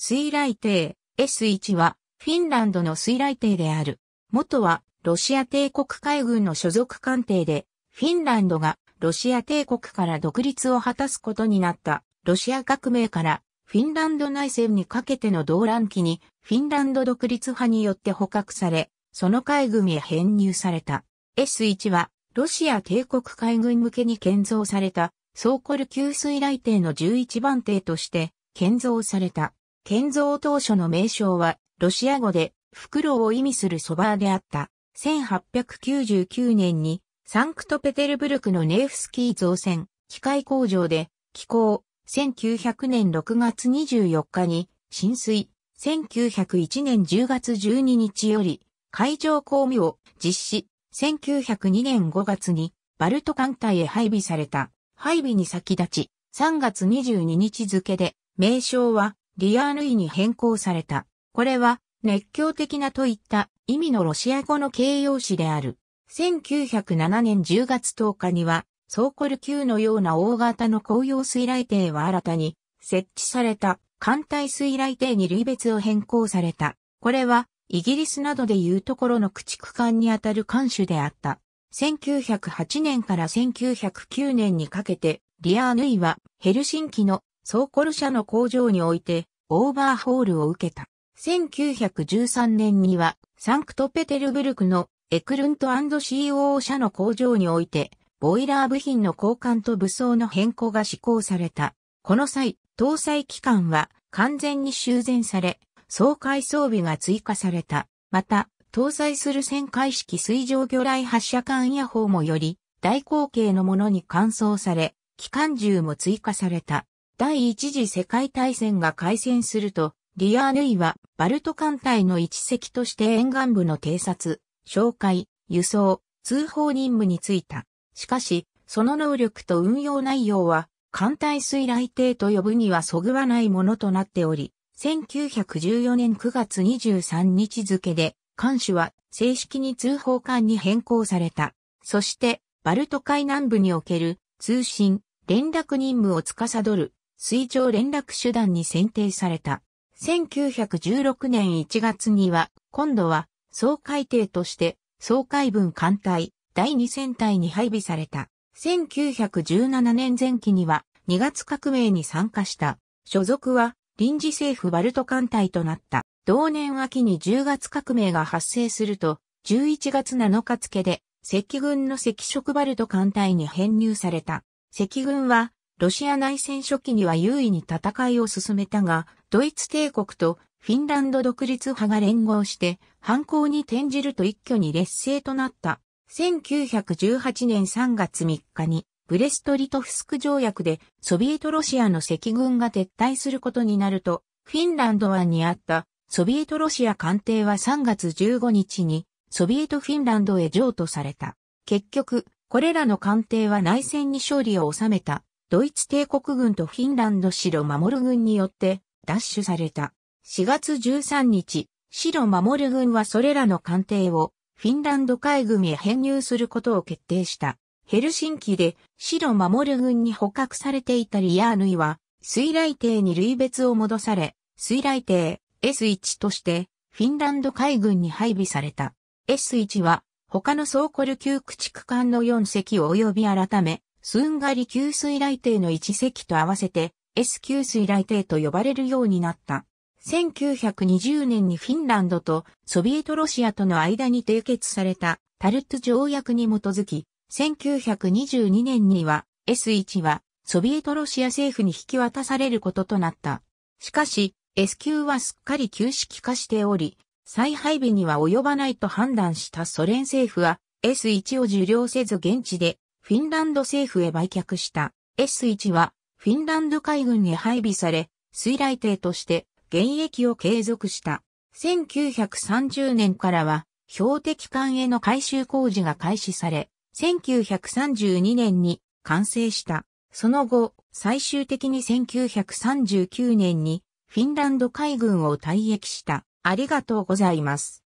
水雷艇 S1 はフィンランドの水雷艇である。元はロシア帝国海軍の所属艦艇で、フィンランドがロシア帝国から独立を果たすことになったロシア革命からフィンランド内戦にかけての動乱期にフィンランド独立派によって捕獲され、その海軍へ編入された。S1 はロシア帝国海軍向けに建造されたソーコル給水雷艇の11番艇として建造された。建造当初の名称は、ロシア語で、袋を意味する蕎麦であった。1899年に、サンクトペテルブルクのネーフスキー造船、機械工場で、機構、1900年6月24日に、浸水、1901年10月12日より、海上公務を実施、1902年5月に、バルト艦隊へ配備された。配備に先立ち、3月22日付で、名称は、リアーヌイに変更された。これは熱狂的なといった意味のロシア語の形容詞である。1907年10月10日には、ソーコル級のような大型の紅葉水雷艇は新たに設置された艦隊水雷艇に類別を変更された。これはイギリスなどでいうところの駆逐艦にあたる艦種であった。1908年から1909年にかけてリアーヌイはヘルシンキのソーコル社の工場において、オーバーホールを受けた。1913年には、サンクトペテルブルクのエクルント &COO 社の工場において、ボイラー部品の交換と武装の変更が施行された。この際、搭載機関は完全に修繕され、総海装備が追加された。また、搭載する旋回式水上魚雷発射管野砲もより、大口径のものに換装され、機関銃も追加された。第一次世界大戦が開戦すると、リアーヌイはバルト艦隊の一隻として沿岸部の偵察、紹介、輸送、通報任務に就いた。しかし、その能力と運用内容は、艦隊水雷艇と呼ぶにはそぐわないものとなっており、1914年9月23日付で、艦首は正式に通報艦に変更された。そして、バルト海南部における通信、連絡任務を司る水上連絡手段に選定された。1916年1月には、今度は総海艇として総海軍艦隊第2戦隊に配備された。1917年前期には2月革命に参加した。所属は臨時政府バルト艦隊となった。同年秋に10月革命が発生すると、11月7日付で赤軍の赤色バルト艦隊に編入された。赤軍はロシア内戦初期には優位に戦いを進めたが、ドイツ帝国とフィンランド独立派が連合して反抗に転じると一挙に劣勢となった。1918年3月3日にブレストリトフスク条約でソビエトロシアの赤軍が撤退することになると、フィンランド湾にあったソビエトロシア艦艇は3月15日にソビエトフィンランドへ譲渡された。結局、これらの艦艇は内戦に勝利を収めた。ドイツ帝国軍とフィンランド白守軍によって奪取された。4月13日、白守軍はそれらの艦艇をフィンランド海軍へ編入することを決定した。ヘルシンキで白守軍に捕獲されていたリアーヌイは水雷艇に類別を戻され、水雷艇 S1 としてフィンランド海軍に配備された。S1 は他のソーコル級駆逐艦の4隻及び改めスンガリ給水雷帝の一隻と合わせて S 給水雷帝と呼ばれるようになった。1920年にフィンランドとソビエトロシアとの間に締結されたタルト条約に基づき、1922年には S1 はソビエトロシア政府に引き渡されることとなった。しかし、S 級はすっかり旧式化しており、再配備には及ばないと判断したソ連政府は S1 を受領せず現地でフィンランド政府へ売却した S1 はフィンランド海軍に配備され、水雷艇として現役を継続した。1930年からは標的艦への改修工事が開始され、1932年に完成した。その後、最終的に1939年にフィンランド海軍を退役した。ありがとうございます。